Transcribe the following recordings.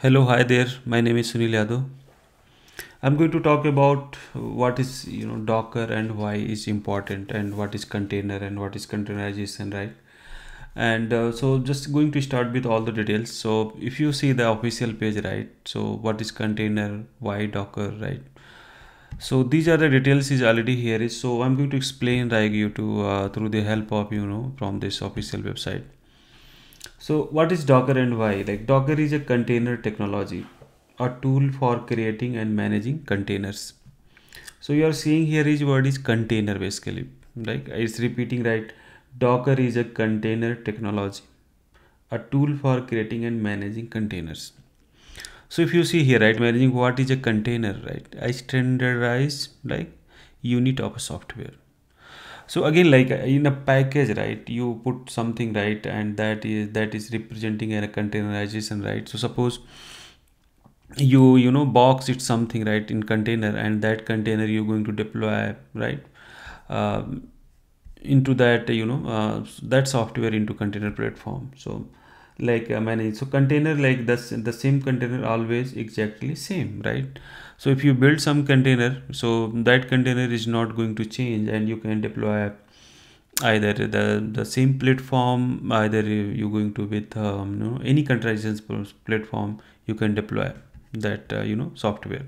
Hello, hi there. My name is Sunil Yadav. I'm going to talk about what is you know Docker and why is important and what is container and what is containerization, right? And uh, so just going to start with all the details. So if you see the official page, right? So what is container? Why Docker, right? So these are the details is already here. So I'm going to explain like you to uh, through the help of you know from this official website. So what is Docker and why? Like Docker is a container technology, a tool for creating and managing containers. So you are seeing here is word is container basically, like it's repeating right. Docker is a container technology, a tool for creating and managing containers. So if you see here, right, managing what is a container, right? I standardize like unit of a software so again like uh, in a package right you put something right and that is that is representing a containerization right so suppose you you know box it something right in container and that container you're going to deploy right um, into that you know uh, that software into container platform so like uh, manage so container like this the same container always exactly same right so if you build some container so that container is not going to change and you can deploy either the, the same platform either you're going to with um, you know, any contractions platform you can deploy that uh, you know software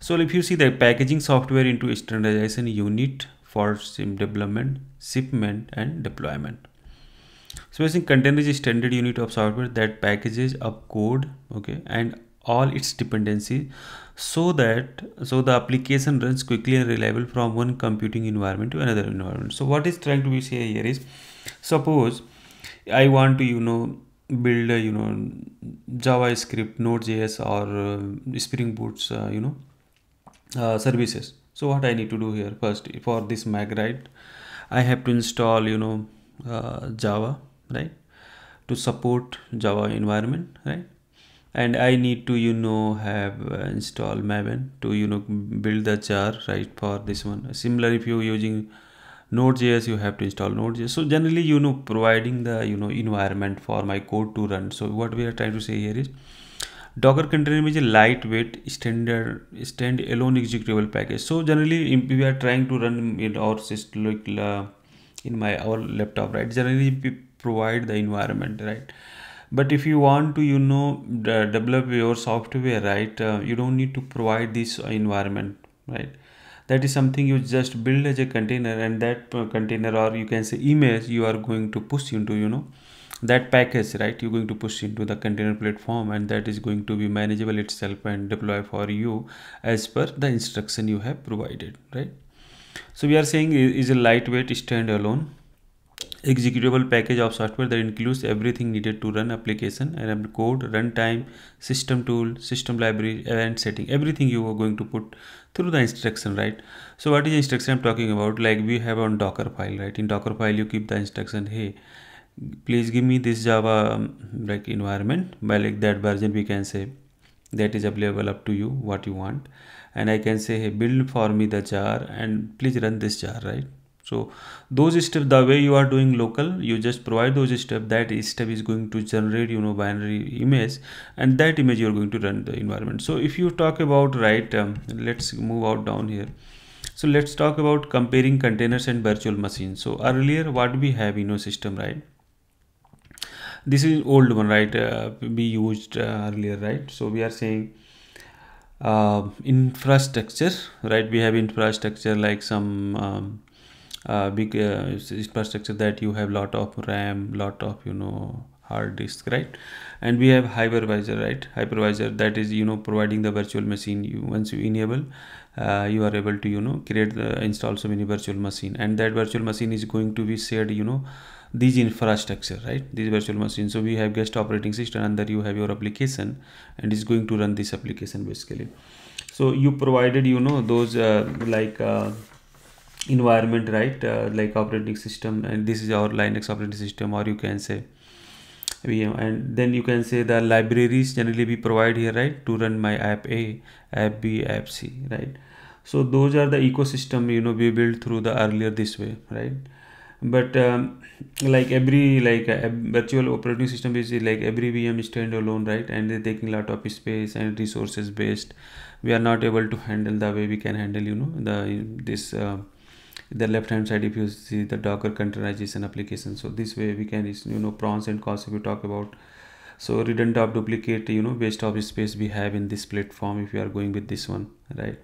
so if you see the packaging software into standardization unit for sim development shipment and deployment so I think container is a standard unit of software that packages up code okay and all its dependencies so that so the application runs quickly and reliable from one computing environment to another environment so what is trying to be say here is suppose i want to you know build you know javascript node.js or uh, spring boot's uh, you know uh, services so what i need to do here first for this magrite, right i have to install you know uh, java right to support java environment right and I need to you know have uh, install Maven to you know build the jar right for this one similar if you're using node.js you have to install node.js so generally you know providing the you know environment for my code to run so what we are trying to say here is docker container image is a lightweight standard stand-alone executable package so generally if we are trying to run in our system like uh, in my our laptop right generally we provide the environment right but if you want to you know develop your software right uh, you don't need to provide this environment right that is something you just build as a container and that uh, container or you can say image you are going to push into you know that package right you're going to push into the container platform and that is going to be manageable itself and deploy for you as per the instruction you have provided right so we are saying is a lightweight standalone executable package of software that includes everything needed to run application and code runtime system tool system library event setting everything you are going to put through the instruction right so what is instruction i'm talking about like we have on docker file right in docker file you keep the instruction hey please give me this java um, like environment by like that version we can say that is available up to you what you want and i can say hey build for me the jar and please run this jar right so those steps the way you are doing local you just provide those step that step is going to generate you know binary image and that image you're going to run the environment so if you talk about right um, let's move out down here so let's talk about comparing containers and virtual machines so earlier what we have in our system right this is old one right uh, we used uh, earlier right so we are saying uh, infrastructure right we have infrastructure like some um, uh, big uh, infrastructure that you have lot of ram lot of you know hard disk right and we have hypervisor right hypervisor that is you know providing the virtual machine you once you enable uh, you are able to you know create the install so many virtual machine and that virtual machine is going to be shared you know these infrastructure right these virtual machine so we have guest operating system and there you have your application and it's going to run this application basically so you provided you know those uh, like uh, environment right uh, like operating system and this is our linux operating system or you can say VM and then you can say the libraries generally we provide here right to run my app A, app B, app C right. So those are the ecosystem you know we built through the earlier this way right. But um, like every like uh, a virtual operating system is like every VM is standalone right and they're taking lot of space and resources based. We are not able to handle the way we can handle you know the this. Uh, the left hand side if you see the docker containerization application so this way we can you know prawns and costs if you talk about so redundant of duplicate you know waste of space we have in this platform if you are going with this one right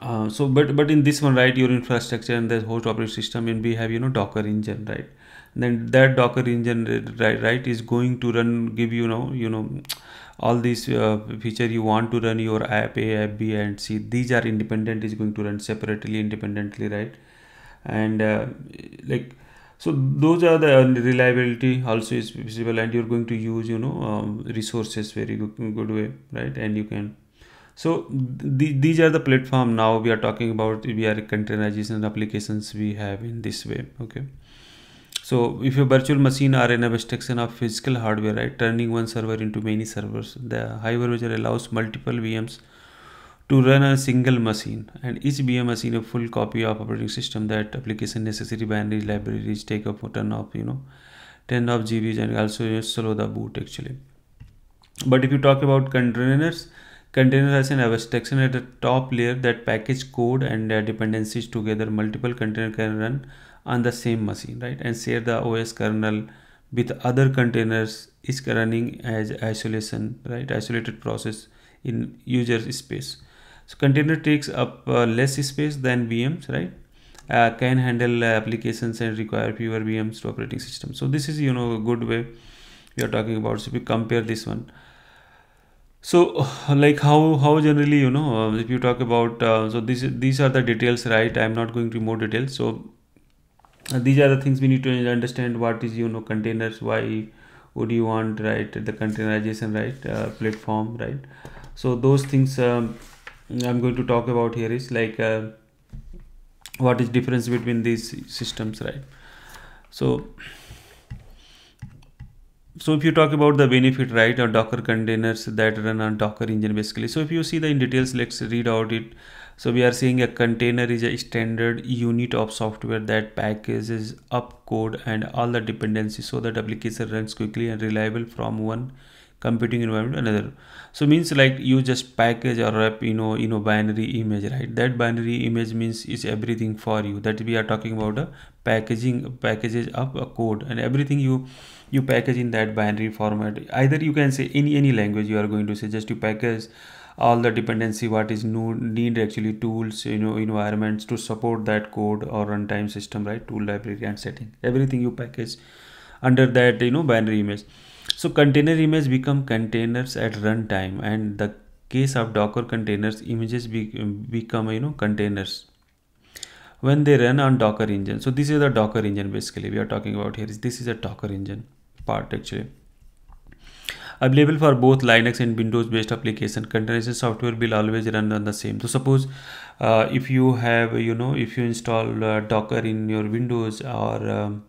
uh, so but but in this one right your infrastructure and the host operating system and we have you know docker engine right then that docker engine right, right is going to run give you know you know all these uh, feature you want to run your app a app b and c these are independent is going to run separately independently right and uh, like so those are the reliability also is visible and you're going to use you know um, resources very good, good way right and you can so th these are the platform now we are talking about we are containerization applications we have in this way okay so if your virtual machine are an abstraction of physical hardware, right, turning one server into many servers, the hypervisor allows multiple VMs to run a single machine and each VM machine a full copy of operating system that application necessary binaries, libraries take up or turn off, you know, 10 of GBs and also slow the boot actually. But if you talk about containers, container has an abstraction at the top layer that package code and uh, dependencies together. Multiple container can run on the same machine right and share the os kernel with other containers is running as isolation right isolated process in user space so container takes up uh, less space than vms right uh, can handle applications and require fewer vms to operating system so this is you know a good way we are talking about so if you compare this one so like how how generally you know uh, if you talk about uh, so these these are the details right i'm not going to more details so uh, these are the things we need to understand what is you know containers why would you want right the containerization right uh, platform right so those things um, i'm going to talk about here is like uh, what is difference between these systems right so so if you talk about the benefit right or docker containers that run on docker engine basically so if you see the in details let's read out it so we are seeing a container is a standard unit of software that packages up code and all the dependencies so that application runs quickly and reliable from one computing environment to another so means like you just package or wrap you know you know binary image right that binary image means is everything for you that we are talking about a packaging packages up a code and everything you you package in that binary format either you can say any any language you are going to say just you package all the dependency what is new, need actually tools you know environments to support that code or runtime system right tool library and setting everything you package under that you know binary image so container image become containers at runtime and the case of docker containers images be, um, become you know containers when they run on docker engine so this is the docker engine basically we are talking about here is this is a docker engine part actually available for both Linux and Windows based application. Containerization software will always run on the same. So suppose uh, if you have, you know, if you install uh, Docker in your Windows or um,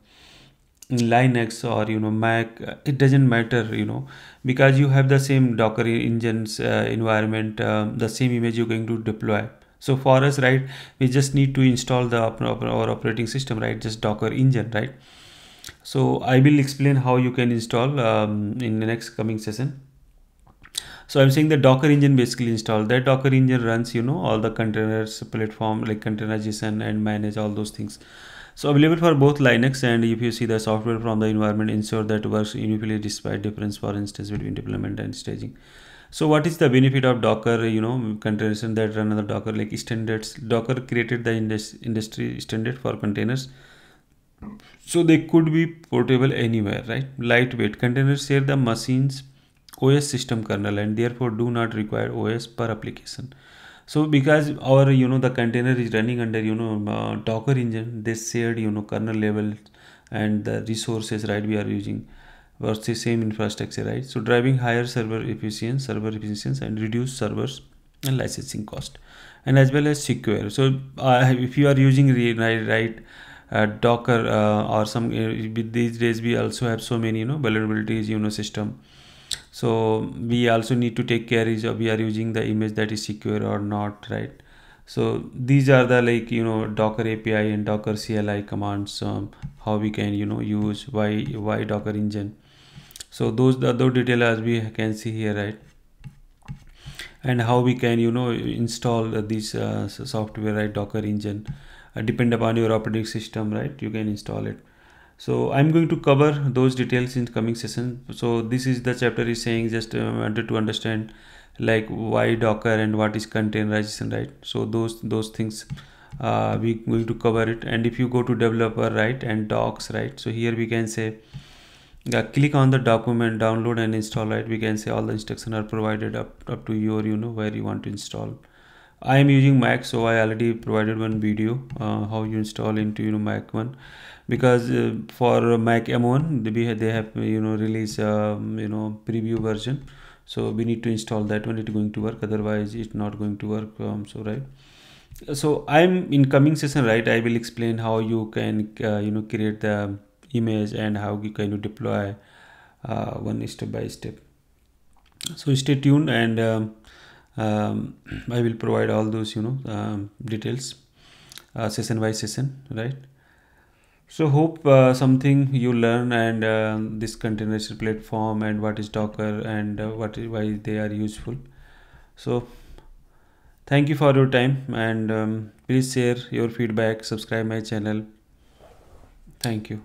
linux or you know mac it doesn't matter you know because you have the same docker engines uh, environment um, the same image you're going to deploy so for us right we just need to install the our operating system right just docker engine right so i will explain how you can install um, in the next coming session so i'm saying the docker engine basically install that docker engine runs you know all the containers platform like containerization and manage all those things so available for both linux and if you see the software from the environment ensure that works uniformly despite difference for instance between deployment and staging so what is the benefit of docker you know containerization that run on the docker like standards docker created the industry standard for containers so they could be portable anywhere right lightweight containers share the machine's os system kernel and therefore do not require os per application so because our you know the container is running under you know uh, docker engine they shared you know kernel level and the resources right we are using versus same infrastructure right so driving higher server efficiency server efficiency and reduce servers and licensing cost and as well as secure so uh, if you are using right, right uh, docker uh, or some uh, these days we also have so many you know vulnerabilities you know system so we also need to take care is we are using the image that is secure or not right so these are the like you know docker api and docker cli commands um, how we can you know use why why docker engine so those the other detail as we can see here right and how we can you know install this uh, software right docker engine uh, depend upon your operating system right you can install it so i'm going to cover those details in coming session so this is the chapter is saying just uh, wanted to understand like why docker and what is containerization right so those those things uh, we going to cover it and if you go to developer right and docs right so here we can say uh, click on the document download and install right we can say all the instructions are provided up up to your you know where you want to install I am using Mac, so I already provided one video uh, how you install into you know Mac one, because uh, for Mac M1 they have, they have you know release um, you know preview version, so we need to install that one. It's going to work, otherwise it's not going to work. Um, so right, so I'm in coming session right. I will explain how you can uh, you know create the image and how you can deploy uh, one step by step. So stay tuned and. Um, um, I will provide all those you know um, details uh, session by session right so hope uh, something you learn and uh, this containerized platform and what is Docker and uh, what is, why they are useful so thank you for your time and um, please share your feedback subscribe my channel thank you